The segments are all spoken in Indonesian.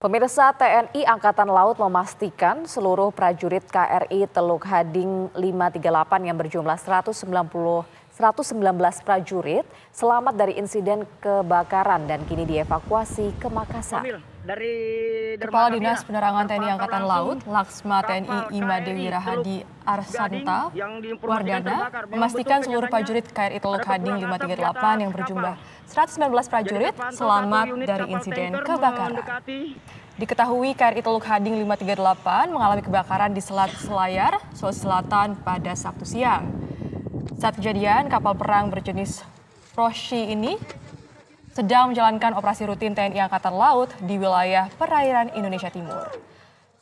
Pemirsa TNI Angkatan Laut memastikan seluruh prajurit KRI Teluk Hading 538 yang berjumlah 190 119 prajurit selamat dari insiden kebakaran dan kini dievakuasi ke Makassar. Dari Kepala Dinas Penerangan TNI Angkatan Laut, Laksma TNI Imade Wirahadi Arsanta Wardana memastikan seluruh prajurit KRI Teluk Hading 538 yang berjumlah 119 prajurit selamat dari insiden kebakaran. Diketahui KRI Teluk Hading 538 mengalami kebakaran di Selat Selayar, Sulawesi Selatan pada Sabtu siang. Saat kejadian, kapal perang berjenis Roshi ini sedang menjalankan operasi rutin TNI Angkatan Laut di wilayah perairan Indonesia Timur.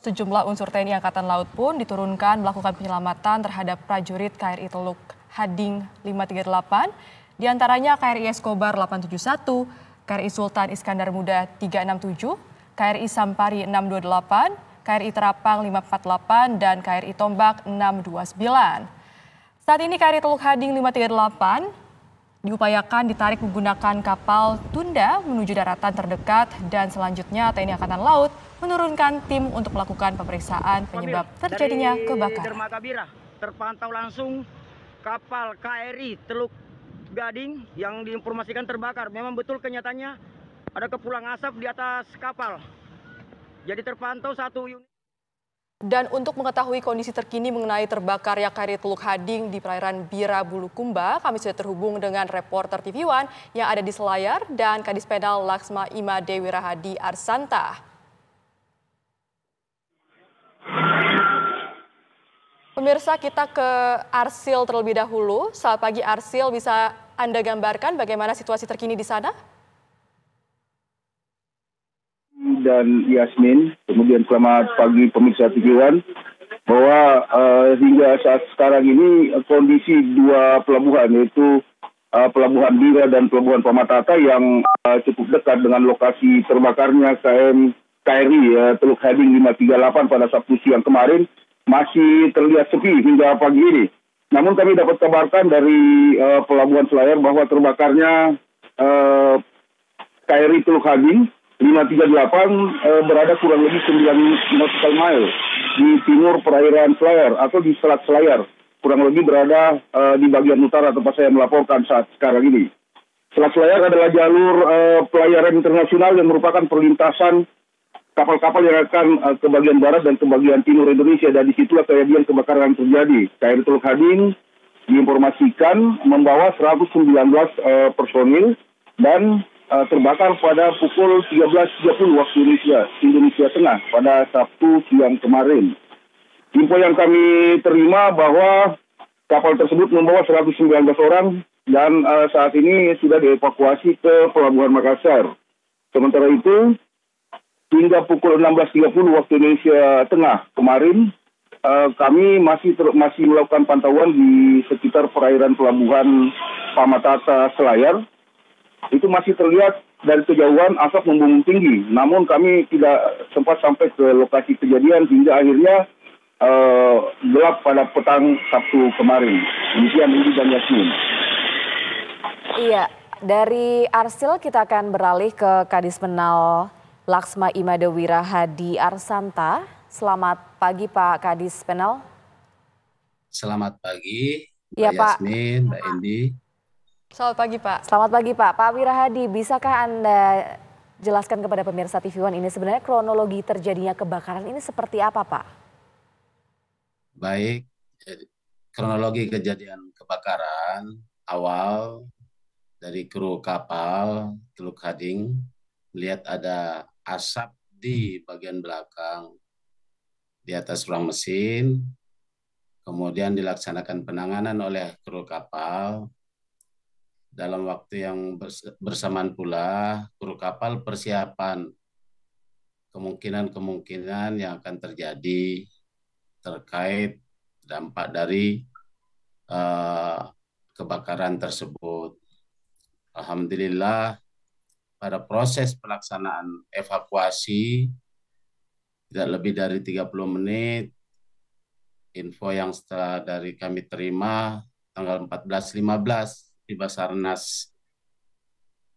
Sejumlah unsur TNI Angkatan Laut pun diturunkan melakukan penyelamatan terhadap prajurit KRI Teluk Hading 538, diantaranya KRI Escobar 871, KRI Sultan Iskandar Muda 367, KRI Sampari 628, KRI Terapang 548, dan KRI Tombak 629. Saat ini KRI Teluk Hading 538 diupayakan ditarik menggunakan kapal tunda menuju daratan terdekat dan selanjutnya TNI Angkatan Laut menurunkan tim untuk melakukan pemeriksaan penyebab terjadinya kebakaran. Dari Dermaga Bira terpantau langsung kapal KRI Teluk Gading yang diinformasikan terbakar. Memang betul kenyataannya ada kepulang asap di atas kapal. Jadi terpantau satu unit. Dan untuk mengetahui kondisi terkini mengenai terbakarnya kri Teluk Hading di perairan Bira Bulukumba, kami sudah terhubung dengan reporter TV One yang ada di Selayar dan Kadis Penal Laksma Ima Dewi Rahadi Arsanta. Pemirsa kita ke Arsil terlebih dahulu. Saat pagi Arsil bisa Anda gambarkan bagaimana situasi terkini di sana? dan Yasmin. Kemudian selamat pagi pemirsa tujuan bahwa uh, hingga saat sekarang ini kondisi dua pelabuhan yaitu uh, pelabuhan Bira dan pelabuhan Pamatata yang uh, cukup dekat dengan lokasi terbakarnya KM KRI ya, Teluk Hading 538 pada Sabtu siang kemarin masih terlihat sepi hingga pagi ini. Namun kami dapat kabarkan dari uh, pelabuhan Selayar bahwa terbakarnya uh, KRI Teluk Hading 538 eh, berada kurang lebih 9 nautical mile di timur perairan Selayar atau di Selat Selayar. Kurang lebih berada eh, di bagian utara tempat saya melaporkan saat sekarang ini. Selat Selayar adalah jalur eh, pelayaran internasional yang merupakan perlintasan kapal-kapal yang akan uh, ke bagian barat dan ke bagian timur Indonesia dan disitulah kejadian kebakaran terjadi. KRI Teluk Hading diinformasikan membawa 119 personil dan uh, terbakar pada pukul 13.30 waktu Indonesia, Indonesia Tengah pada Sabtu siang kemarin. Info yang kami terima bahwa kapal tersebut membawa 119 orang dan uh, saat ini sudah dievakuasi ke Pelabuhan Makassar. Sementara itu, hingga pukul 16.30 waktu Indonesia Tengah kemarin, uh, kami masih ter masih melakukan pantauan di sekitar perairan Pelabuhan Pamatata Selayar itu masih terlihat dari kejauhan asap membumbung tinggi. Namun kami tidak sempat sampai ke lokasi kejadian hingga akhirnya uh, gelap pada petang Sabtu kemarin. Demikian ini dan Yasmin. Iya, dari Arsil kita akan beralih ke Kadis Menal Laksma Imadewira Hadi Arsanta. Selamat pagi Pak Kadis Penal. Selamat pagi, Mbak ya, Yasmin, Pak. Mbak Selamat pagi Pak. Selamat pagi Pak. Pak Wirahadi, bisakah Anda jelaskan kepada pemirsa TV One ini sebenarnya kronologi terjadinya kebakaran ini seperti apa Pak? Baik, kronologi kejadian kebakaran awal dari kru kapal Teluk Hading melihat ada asap di bagian belakang di atas ruang mesin. Kemudian dilaksanakan penanganan oleh kru kapal dalam waktu yang bersamaan pula kru kapal persiapan kemungkinan-kemungkinan yang akan terjadi terkait dampak dari uh, kebakaran tersebut. Alhamdulillah pada proses pelaksanaan evakuasi tidak lebih dari 30 menit info yang setelah dari kami terima tanggal 14 15 di Basarnas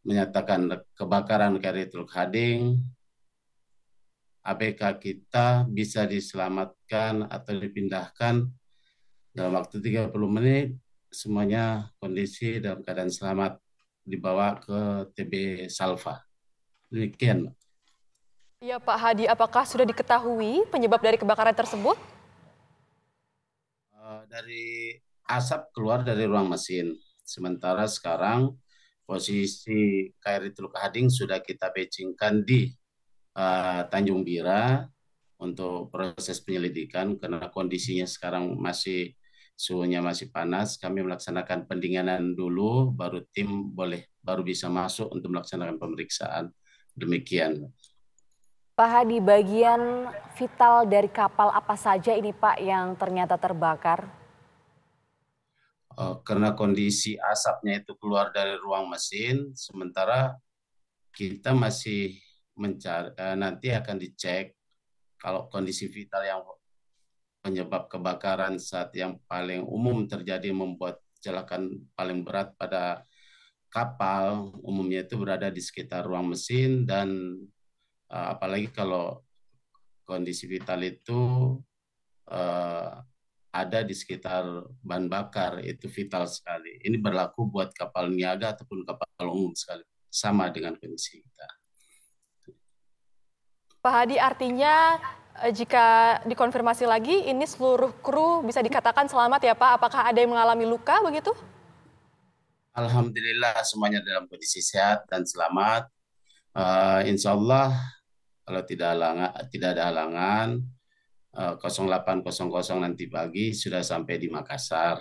menyatakan kebakaran kri Teluk Hading, APK kita bisa diselamatkan atau dipindahkan dalam waktu 30 menit semuanya kondisi dalam keadaan selamat dibawa ke TB Salva. Demikian. Ya Pak Hadi, apakah sudah diketahui penyebab dari kebakaran tersebut? Eh, dari asap keluar dari ruang mesin. Sementara sekarang posisi KRI Teluk Hading sudah kita pecingkan di uh, Tanjung Bira untuk proses penyelidikan karena kondisinya sekarang masih suhunya masih panas. Kami melaksanakan pendinginan dulu, baru tim boleh baru bisa masuk untuk melaksanakan pemeriksaan. Demikian. Pak Hadi, bagian vital dari kapal apa saja ini Pak yang ternyata terbakar? Eh, karena kondisi asapnya itu keluar dari ruang mesin, sementara kita masih mencari eh, nanti akan dicek kalau kondisi vital yang penyebab kebakaran saat yang paling umum terjadi membuat kecelakaan paling berat pada kapal umumnya itu berada di sekitar ruang mesin dan uh, apalagi kalau kondisi vital itu uh, ada di sekitar bahan bakar itu vital sekali. Ini berlaku buat kapal niaga ataupun kapal umum sekali sama dengan kondisi kita. Pak Hadi artinya eh, jika dikonfirmasi lagi ini seluruh kru bisa dikatakan selamat ya Pak. Apakah ada yang mengalami luka begitu? Alhamdulillah semuanya dalam kondisi sehat dan selamat. Uh, insya Allah kalau tidak halangan, tidak ada halangan, 08.00 eh, nanti pagi sudah sampai di Makassar.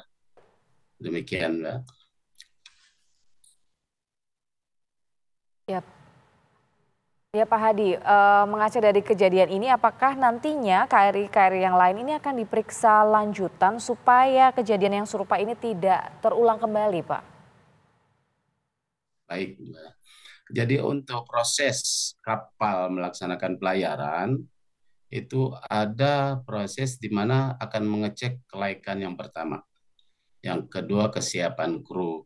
Demikian, Mbak. Ya Pak Hadi, eh, mengaca dari kejadian ini apakah nantinya KRI-KRI yang lain ini akan diperiksa lanjutan supaya kejadian yang serupa ini tidak terulang kembali Pak? Baik, Mbak. Jadi untuk proses kapal melaksanakan pelayaran, itu ada proses di mana akan mengecek kelaikan yang pertama. Yang kedua kesiapan kru.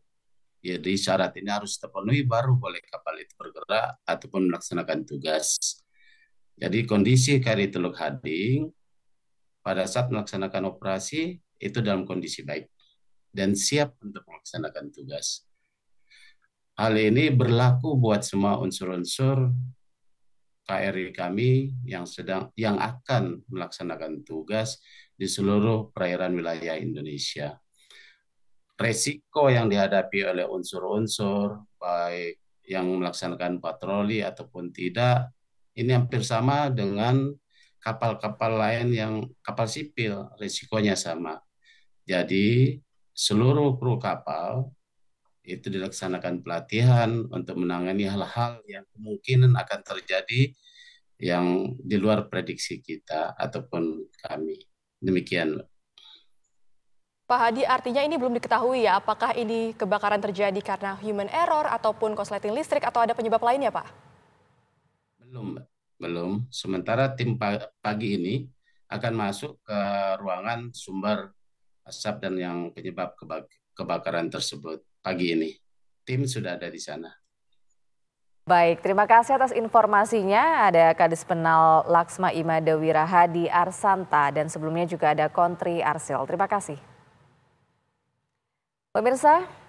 Jadi syarat ini harus terpenuhi baru boleh kapal itu bergerak ataupun melaksanakan tugas. Jadi kondisi kri Teluk Hading pada saat melaksanakan operasi itu dalam kondisi baik dan siap untuk melaksanakan tugas. Hal ini berlaku buat semua unsur-unsur KRI kami yang sedang yang akan melaksanakan tugas di seluruh perairan wilayah Indonesia. Resiko yang dihadapi oleh unsur-unsur baik yang melaksanakan patroli ataupun tidak ini hampir sama dengan kapal-kapal lain yang kapal sipil, risikonya sama. Jadi seluruh kru kapal itu dilaksanakan pelatihan untuk menangani hal-hal yang kemungkinan akan terjadi yang di luar prediksi kita ataupun kami. Demikian. Pak Hadi, artinya ini belum diketahui ya, apakah ini kebakaran terjadi karena human error ataupun korsleting listrik atau ada penyebab lainnya, Pak? Belum, belum. Sementara tim pagi ini akan masuk ke ruangan sumber asap dan yang penyebab kebakaran tersebut pagi ini. Tim sudah ada di sana. Baik, terima kasih atas informasinya. Ada Kadis Penal Laksma Imada di Arsanta dan sebelumnya juga ada Kontri Arsel. Terima kasih. Pemirsa,